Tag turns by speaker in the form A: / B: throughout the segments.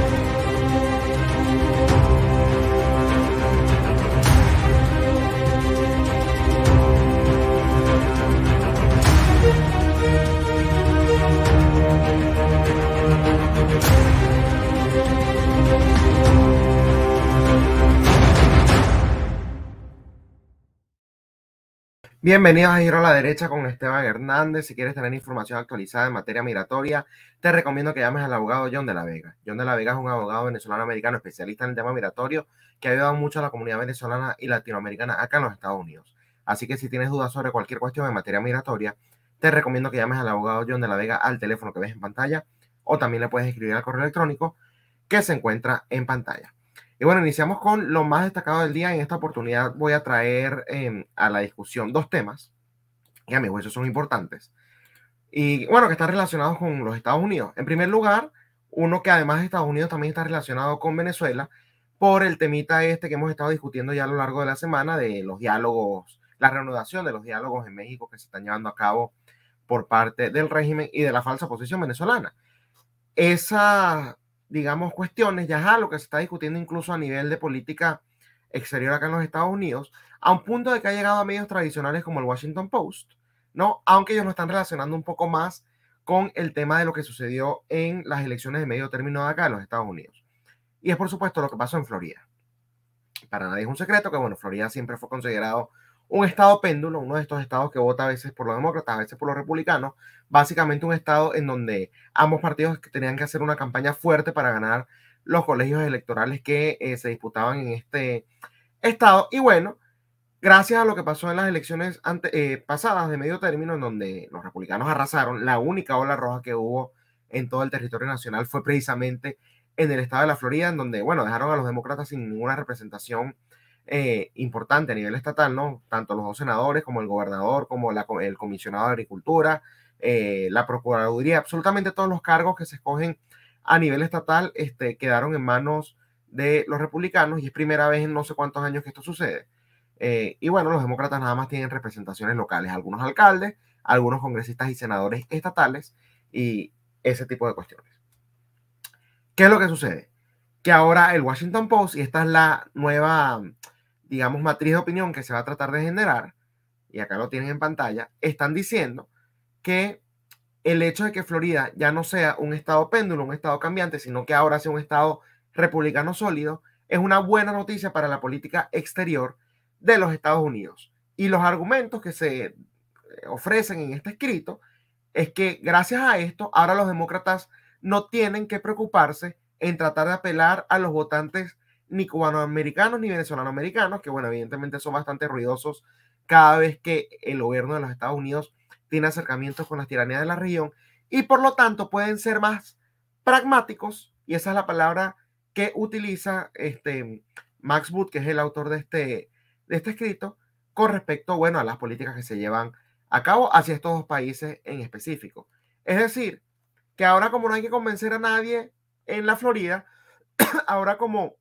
A: Thank you. Bienvenidos a Giro a la Derecha con Esteban Hernández. Si quieres tener información actualizada en materia migratoria, te recomiendo que llames al abogado John de la Vega. John de la Vega es un abogado venezolano-americano especialista en el tema migratorio que ha ayudado mucho a la comunidad venezolana y latinoamericana acá en los Estados Unidos. Así que si tienes dudas sobre cualquier cuestión en materia migratoria, te recomiendo que llames al abogado John de la Vega al teléfono que ves en pantalla o también le puedes escribir al correo electrónico que se encuentra en pantalla. Y bueno, iniciamos con lo más destacado del día. En esta oportunidad voy a traer em, a la discusión dos temas que a mi juicio son importantes. Y bueno, que están relacionados con los Estados Unidos. En primer lugar, uno que además de Estados Unidos también está relacionado con Venezuela por el temita este que hemos estado discutiendo ya a lo largo de la semana de los diálogos, la reanudación de los diálogos en México que se están llevando a cabo por parte del régimen y de la falsa posición venezolana. Esa digamos, cuestiones, ya lo que se está discutiendo incluso a nivel de política exterior acá en los Estados Unidos, a un punto de que ha llegado a medios tradicionales como el Washington Post, ¿no? Aunque ellos lo están relacionando un poco más con el tema de lo que sucedió en las elecciones de medio término de acá en los Estados Unidos. Y es por supuesto lo que pasó en Florida. Para nadie es un secreto que, bueno, Florida siempre fue considerado un estado péndulo, uno de estos estados que vota a veces por los demócratas, a veces por los republicanos, básicamente un estado en donde ambos partidos tenían que hacer una campaña fuerte para ganar los colegios electorales que eh, se disputaban en este estado. Y bueno, gracias a lo que pasó en las elecciones ante, eh, pasadas de medio término, en donde los republicanos arrasaron, la única ola roja que hubo en todo el territorio nacional fue precisamente en el estado de la Florida, en donde, bueno, dejaron a los demócratas sin ninguna representación eh, importante a nivel estatal, ¿no? Tanto los dos senadores como el gobernador, como el comisionado de Agricultura, eh, la Procuraduría, absolutamente todos los cargos que se escogen a nivel estatal este, quedaron en manos de los republicanos y es primera vez en no sé cuántos años que esto sucede. Eh, y bueno, los demócratas nada más tienen representaciones locales, algunos alcaldes, algunos congresistas y senadores estatales y ese tipo de cuestiones. ¿Qué es lo que sucede? Que ahora el Washington Post, y esta es la nueva, digamos, matriz de opinión que se va a tratar de generar, y acá lo tienen en pantalla, están diciendo que el hecho de que Florida ya no sea un estado péndulo, un estado cambiante, sino que ahora sea un estado republicano sólido, es una buena noticia para la política exterior de los Estados Unidos. Y los argumentos que se eh, ofrecen en este escrito es que gracias a esto, ahora los demócratas no tienen que preocuparse en tratar de apelar a los votantes ni cubanoamericanos ni venezolanoamericanos, que bueno, evidentemente son bastante ruidosos cada vez que el gobierno de los Estados Unidos tiene acercamientos con las tiranías de la región y por lo tanto pueden ser más pragmáticos, y esa es la palabra que utiliza este Max Wood que es el autor de este, de este escrito, con respecto, bueno, a las políticas que se llevan a cabo hacia estos dos países en específico. Es decir, que ahora como no hay que convencer a nadie en la Florida, ahora como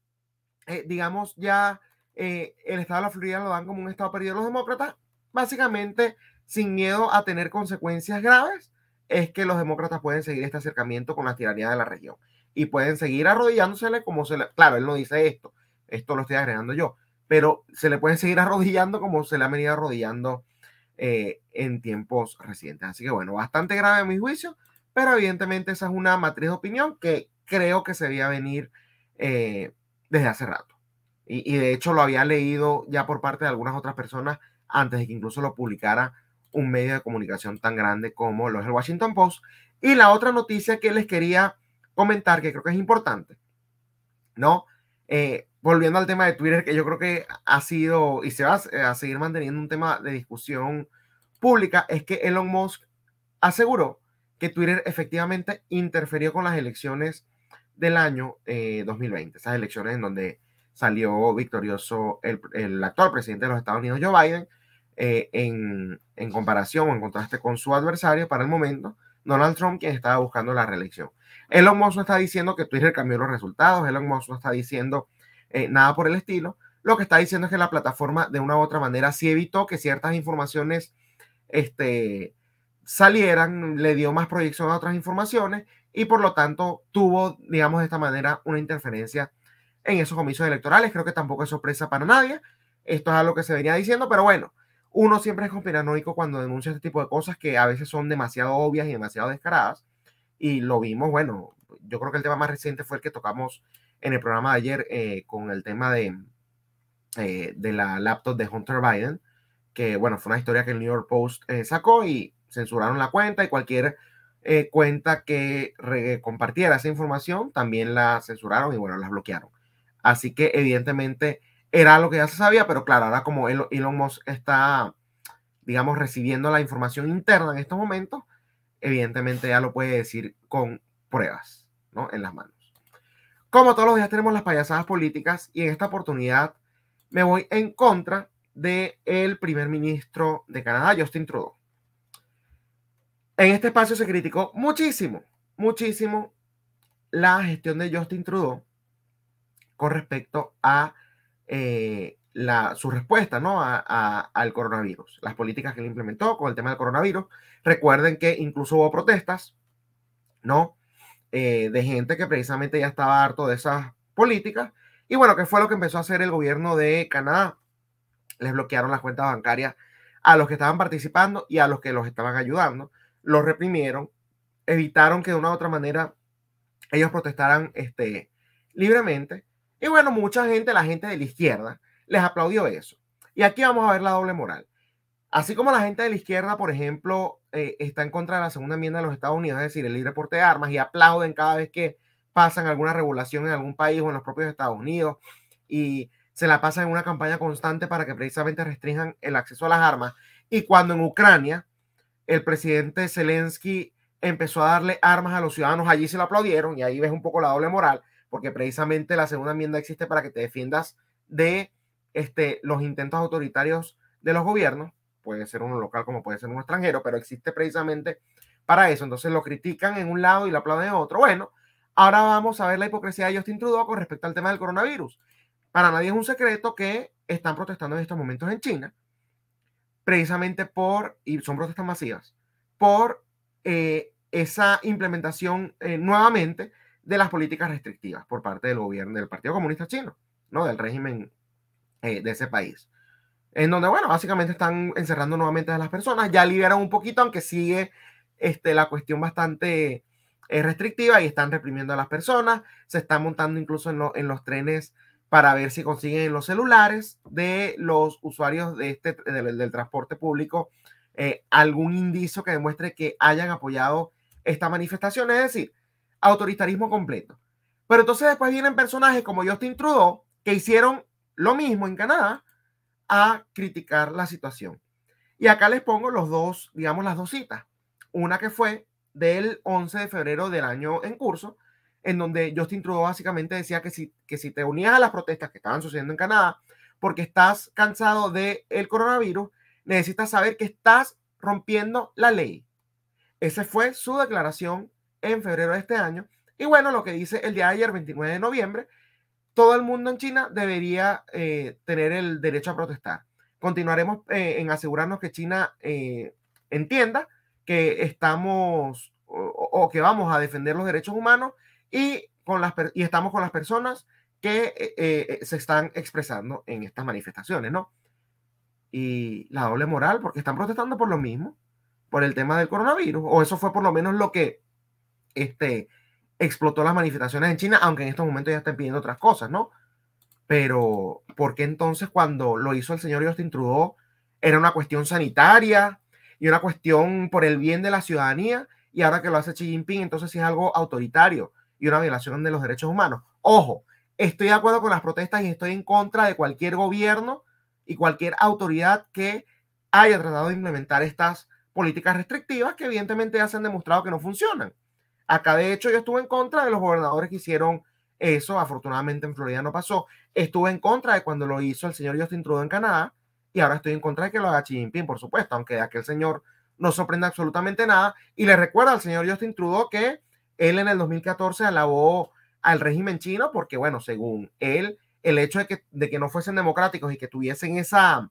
A: eh, digamos, ya eh, el estado de la Florida lo dan como un estado perdido. Los demócratas, básicamente, sin miedo a tener consecuencias graves, es que los demócratas pueden seguir este acercamiento con la tiranía de la región y pueden seguir arrodillándosele como se le. Claro, él no dice esto, esto lo estoy agregando yo, pero se le pueden seguir arrodillando como se le ha venido arrodillando eh, en tiempos recientes. Así que, bueno, bastante grave a mi juicio, pero evidentemente esa es una matriz de opinión que creo que se veía venir. Eh, desde hace rato. Y, de hecho lo había leído ya por parte de algunas otras personas antes de que incluso lo publicara un medio de comunicación tan grande como lo es el Washington Post. Y la otra noticia que les quería comentar, que creo que es importante, ¿no? Eh, volviendo al tema de Twitter, que yo creo que ha sido y se va a seguir manteniendo un tema de discusión pública, es que Elon Musk aseguró que Twitter efectivamente interferió con las elecciones del año 2020, eh, esas elecciones en donde salió victorioso el, actual presidente de los Estados Unidos, Joe Biden, eh, en, comparación o en contraste con su adversario para el momento, Donald Trump, quien estaba buscando la reelección. Elon Musk no está diciendo que Twitter cambió los resultados, Elon Musk no está diciendo eh, nada por el estilo, lo que está diciendo es que la plataforma de una u otra manera sí evitó que ciertas informaciones este, salieran, le dio más proyección a otras informaciones y por lo tanto tuvo, digamos de esta manera, una interferencia en esos comicios electorales. Creo que tampoco es sorpresa para nadie. Esto es algo que se venía diciendo, pero bueno, uno siempre es conspiranoico cuando denuncia este tipo de cosas que a veces son demasiado obvias y demasiado descaradas. Y lo vimos, bueno, yo creo que el tema más reciente fue el que tocamos en el programa de ayer eh, con el tema de, eh, de la laptop de Hunter Biden, que bueno, fue una historia que el New York Post eh, sacó y censuraron la cuenta y cualquier eh, cuenta que compartiera esa información, también la censuraron y bueno, las bloquearon. Así que evidentemente era lo que ya se sabía, pero claro, ahora como Elon Musk está, digamos, recibiendo la información interna en estos momentos, evidentemente ya lo puede decir con pruebas, ¿no? En las manos. Como todos los días tenemos las payasadas políticas y en esta oportunidad me voy en contra del el primer ministro de Canadá, Justin Trudeau. En este espacio se criticó muchísimo, muchísimo la gestión de Justin Trudeau con respecto a eh, su respuesta ¿no? al coronavirus, las políticas que él implementó con el tema del coronavirus. Recuerden que incluso hubo protestas, ¿no? Eh, de gente que precisamente ya estaba harto de esas políticas. Y bueno, ¿qué fue lo que empezó a hacer el gobierno de Canadá? Les bloquearon las cuentas bancarias a los que estaban participando y a los que los estaban ayudando los reprimieron, evitaron que de una u otra manera ellos protestaran este, libremente. Y bueno, mucha gente, la gente de la izquierda, les aplaudió eso. Y aquí vamos a ver la doble moral. Así como la gente de la izquierda, por ejemplo, eh, está en contra de la segunda enmienda de los Estados Unidos, es decir, el libre porte de armas, y aplauden cada vez que pasan alguna regulación en algún país o en los propios Estados Unidos, y se la pasan en una campaña constante para que precisamente restrinjan el acceso a las armas. Y cuando en Ucrania el presidente Zelensky empezó a darle armas a los ciudadanos, allí se lo aplaudieron y ahí ves un poco la doble moral, porque precisamente la segunda enmienda existe para que te defiendas de este, los intentos autoritarios de los gobiernos, puede ser uno local como puede ser un extranjero, pero existe precisamente para eso. Entonces lo critican en un lado y lo aplauden en otro. Bueno, ahora vamos a ver la hipocresía de Justin Trudeau con respecto al tema del coronavirus. Para nadie es un secreto que están protestando en estos momentos en China, precisamente por, y son protestas masivas, por eh, esa implementación eh, nuevamente de las políticas restrictivas por parte del gobierno del Partido Comunista Chino, ¿no? Del régimen eh, de ese país. En donde, bueno, básicamente están encerrando nuevamente a las personas, ya liberan un poquito, aunque sigue este, la cuestión bastante restrictiva y están reprimiendo a las personas, se están montando incluso en, en los trenes para ver si consiguen los celulares de los usuarios de este, del, transporte público eh, algún indicio que demuestre que hayan apoyado esta manifestación. Es decir, autoritarismo completo. Pero entonces después vienen personajes como Justin Trudeau, que hicieron lo mismo en Canadá, a criticar la situación. Y acá les pongo los dos, digamos, las dos citas. Una que fue del 11 de febrero del año en curso, en donde Justin Trudeau básicamente decía que si, que si te unías a las protestas que estaban sucediendo en Canadá, porque estás cansado del el coronavirus, necesitas saber que estás rompiendo la ley. Esa fue su declaración en febrero de este año. Y bueno, lo que dice el día de ayer, 29 de noviembre, todo el mundo en China debería eh, tener el derecho a protestar. Continuaremos eh, en asegurarnos que China eh, entienda que estamos o, que vamos a defender los derechos humanos y, con las, y estamos con las personas que eh, eh, se están expresando en estas manifestaciones, ¿no? Y la doble moral, porque están protestando por lo mismo, por el tema del coronavirus, o eso fue por lo menos lo que este, explotó las manifestaciones en China, aunque en estos momentos ya están pidiendo otras cosas, ¿no? Pero, ¿por qué entonces cuando lo hizo el señor Justin Trudeau era una cuestión sanitaria y una cuestión por el bien de la ciudadanía? Y ahora que lo hace Xi Jinping, entonces sí es algo autoritario y una violación de los derechos humanos. Ojo, estoy de acuerdo con las protestas y estoy en contra de cualquier gobierno y cualquier autoridad que haya tratado de implementar estas políticas restrictivas que evidentemente ya se han demostrado que no funcionan. Acá de hecho yo estuve en contra de los gobernadores que hicieron eso, afortunadamente en Florida no pasó. Estuve en contra de cuando lo hizo el señor Justin Trudeau en Canadá y ahora estoy en contra de que lo haga Xi Jinping, por supuesto, aunque aquel señor no sorprenda absolutamente nada. Y le recuerda al señor Justin Trudeau que él en el 2014 alabó al régimen chino porque, bueno, según él, el hecho de que, de que no fuesen democráticos y que tuviesen esa,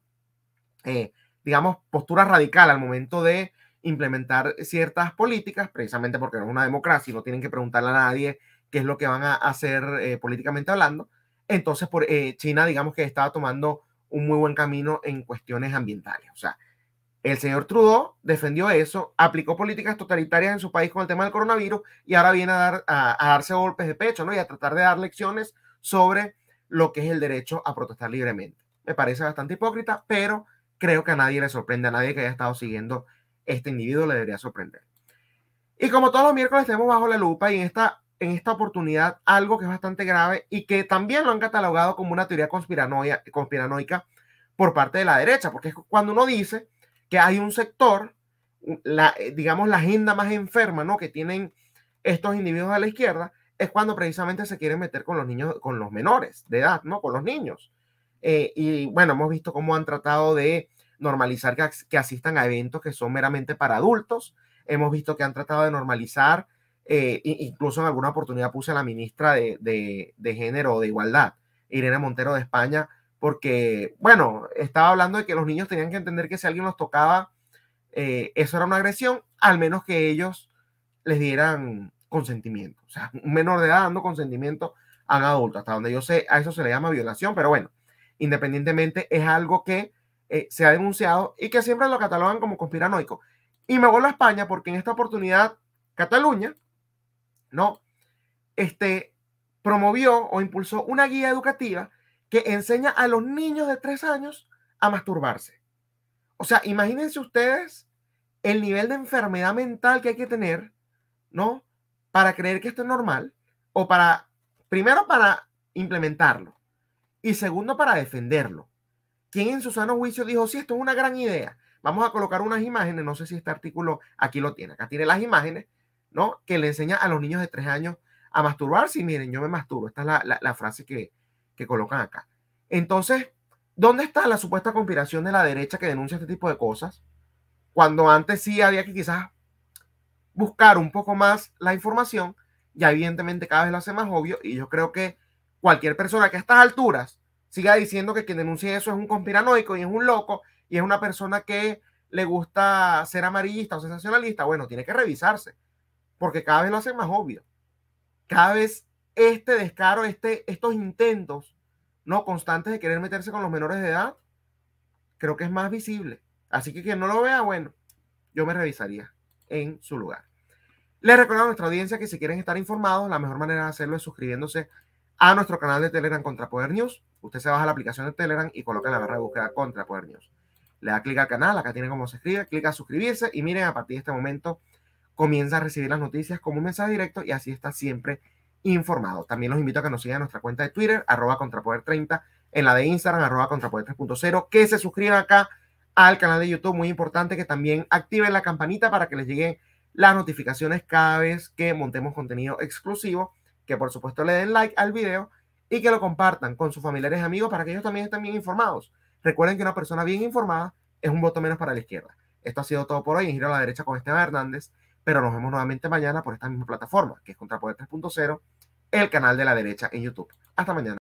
A: eh, digamos, postura radical al momento de implementar ciertas políticas, precisamente porque no es una democracia y no tienen que preguntarle a nadie qué es lo que van a hacer eh, políticamente hablando. Entonces, por, eh, China, digamos que estaba tomando un muy buen camino en cuestiones ambientales. O sea, el señor Trudeau defendió eso, aplicó políticas totalitarias en su país con el tema del coronavirus y ahora viene a, dar, a, darse golpes de pecho ¿no? y a tratar de dar lecciones sobre lo que es el derecho a protestar libremente. Me parece bastante hipócrita, pero creo que a nadie le sorprende, a nadie que haya estado siguiendo este individuo le debería sorprender. Y como todos los miércoles tenemos bajo la lupa y en esta, en esta oportunidad algo que es bastante grave y que también lo han catalogado como una teoría conspiranoica por parte de la derecha, porque es cuando uno dice que hay un sector, eh, digamos la agenda más enferma, ¿no? Que tienen estos individuos de la izquierda, es cuando precisamente se quieren meter con los niños, con los menores de edad, ¿no? Con los niños. Eh, y bueno, hemos visto cómo han tratado de normalizar que, asistan a eventos que son meramente para adultos. Hemos visto que han tratado de normalizar, eh, incluso en alguna oportunidad puse a la ministra de, de Género o de Igualdad, Irene Montero de España, porque, bueno, estaba hablando de que los niños tenían que entender que si alguien los tocaba, eh, eso era una agresión, al menos que ellos les dieran consentimiento. O sea, un menor de edad dando consentimiento a un adulto, hasta donde yo sé, a eso se le llama violación, pero bueno, independientemente es algo que eh, se ha denunciado y que siempre lo catalogan como conspiranoico. Y me voy a España porque en esta oportunidad Cataluña, ¿no? Este, promovió o impulsó una guía educativa que enseña a los niños de tres años a masturbarse. O sea, imagínense ustedes el nivel de enfermedad mental que hay que tener, ¿no? Para creer que esto es normal, o para, primero, para implementarlo, y segundo, para defenderlo. ¿Quién en su sano juicio dijo, sí, esto es una gran idea? Vamos a colocar unas imágenes, no sé si este artículo aquí lo tiene, acá tiene las imágenes, ¿no? Que le enseña a los niños de tres años a masturbarse y miren, yo me masturbo. Esta es la, la frase que, que colocan acá. Entonces, ¿dónde está la supuesta conspiración de la derecha que denuncia este tipo de cosas? Cuando antes sí había que quizás buscar un poco más la información, ya evidentemente cada vez lo hace más obvio y yo creo que cualquier persona que a estas alturas siga diciendo que quien denuncia eso es un conspiranoico y es un loco y es una persona que le gusta ser amarillista o sensacionalista, bueno, tiene que revisarse, porque cada vez lo hace más obvio. Cada vez este descaro, este, estos intentos no constantes de querer meterse con los menores de edad, creo que es más visible. Así que quien no lo vea, bueno, yo me revisaría en su lugar. Les recuerdo a nuestra audiencia que si quieren estar informados, la mejor manera de hacerlo es suscribiéndose a nuestro canal de Telegram Contra Poder News. Usted se baja la aplicación de Telegram y coloca la barra de búsqueda Contra Poder News. Le da clic al canal, acá tiene cómo se escribe, clic a suscribirse y miren, a partir de este momento comienza a recibir las noticias como un mensaje directo y así está siempre informados. También los invito a que nos sigan en nuestra cuenta de Twitter, arroba contrapoder30, en la de Instagram, arroba contrapoder3.0, que se suscriban acá al canal de YouTube, muy importante que también activen la campanita para que les lleguen las notificaciones cada vez que montemos contenido exclusivo, que por supuesto le den like al video y que lo compartan con sus familiares y amigos para que ellos también estén bien informados. Recuerden que una persona bien informada es un voto menos para la izquierda. Esto ha sido todo por hoy en Giro a la Derecha con Esteban Hernández pero nos vemos nuevamente mañana por esta misma plataforma, que es Contrapoder 3.0, el canal de la derecha en YouTube. Hasta mañana.